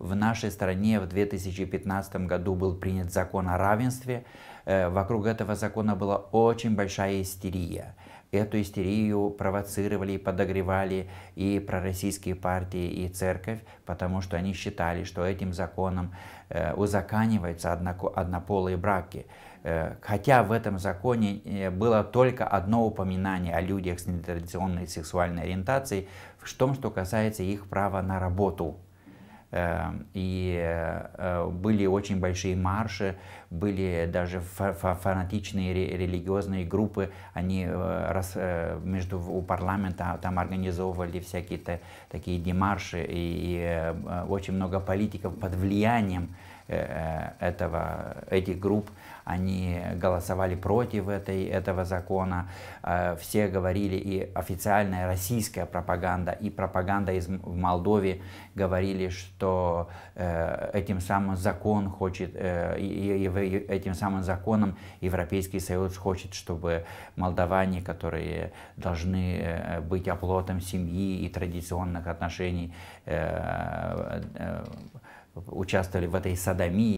В нашей стране в 2015 году был принят закон о равенстве. Э, вокруг этого закона была очень большая истерия. Эту истерию провоцировали и подогревали и пророссийские партии, и церковь, потому что они считали, что этим законом э, узаканиваются однополые браки. Э, хотя в этом законе было только одно упоминание о людях с нетрадиционной сексуальной ориентацией в том, что касается их права на работу. Эм, и э, были очень большие марши, были даже фанатичные религиозные группы, они э, э, между у парламента там организовывали всякие -то, такие демарши, и очень много политиков под влиянием Э, этого, этих групп, они голосовали против этой, этого закона. Э, все говорили, и официальная российская пропаганда, и пропаганда из, в Молдове говорили, что э, этим самым закон хочет, и, этим самым законом Европейский Союз хочет, чтобы молдаване, которые должны быть оплотом семьи и традиционных отношений, участвовали в этой садомии.